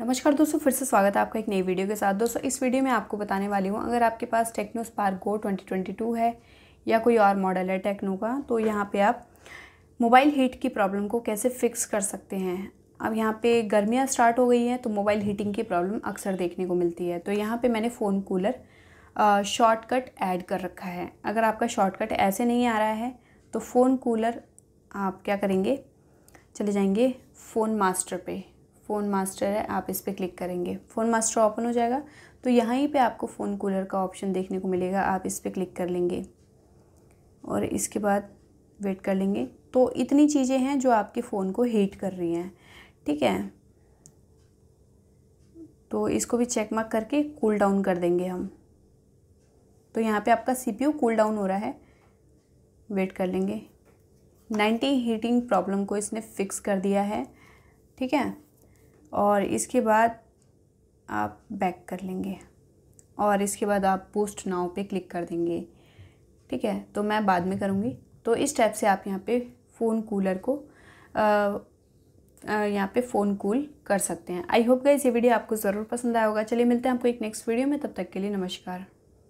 नमस्कार दोस्तों फिर से स्वागत है आपका एक नई वीडियो के साथ दोस्तों इस वीडियो में आपको बताने वाली हूँ अगर आपके पास टेक्नो स्पार्क गो 2022 है या कोई और मॉडल है टेक्नो का तो यहाँ पे आप मोबाइल हीट की प्रॉब्लम को कैसे फिक्स कर सकते हैं अब यहाँ पे गर्मियाँ स्टार्ट हो गई हैं तो मोबाइल हीटिंग की प्रॉब्लम अक्सर देखने को मिलती है तो यहाँ पर मैंने फ़ोन कूलर शॉर्टकट ऐड कर रखा है अगर आपका शॉर्टकट ऐसे नहीं आ रहा है तो फ़ोन कूलर आप क्या करेंगे चले जाएंगे फ़ोन मास्टर पर फ़ोन मास्टर है आप इस पर क्लिक करेंगे फ़ोन मास्टर ओपन हो जाएगा तो यहाँ पे आपको फ़ोन कूलर का ऑप्शन देखने को मिलेगा आप इस पर क्लिक कर लेंगे और इसके बाद वेट कर लेंगे तो इतनी चीज़ें हैं जो आपके फ़ोन को हीट कर रही हैं ठीक है तो इसको भी चेक मार्क करके कूल डाउन कर देंगे हम तो यहाँ पे आपका सी कूल डाउन हो रहा है वेट कर लेंगे नाइन्टी हीटिंग प्रॉब्लम को इसने फिक्स कर दिया है ठीक है और इसके बाद आप बैक कर लेंगे और इसके बाद आप पोस्ट नाव पे क्लिक कर देंगे ठीक है तो मैं बाद में करूँगी तो इस टाइप से आप यहाँ पे फ़ोन कूलर को यहाँ पे फ़ोन कूल कर सकते हैं आई होप गाइस ये वीडियो आपको ज़रूर पसंद आया होगा चलिए मिलते हैं आपको एक नेक्स्ट वीडियो में तब तक के लिए नमस्कार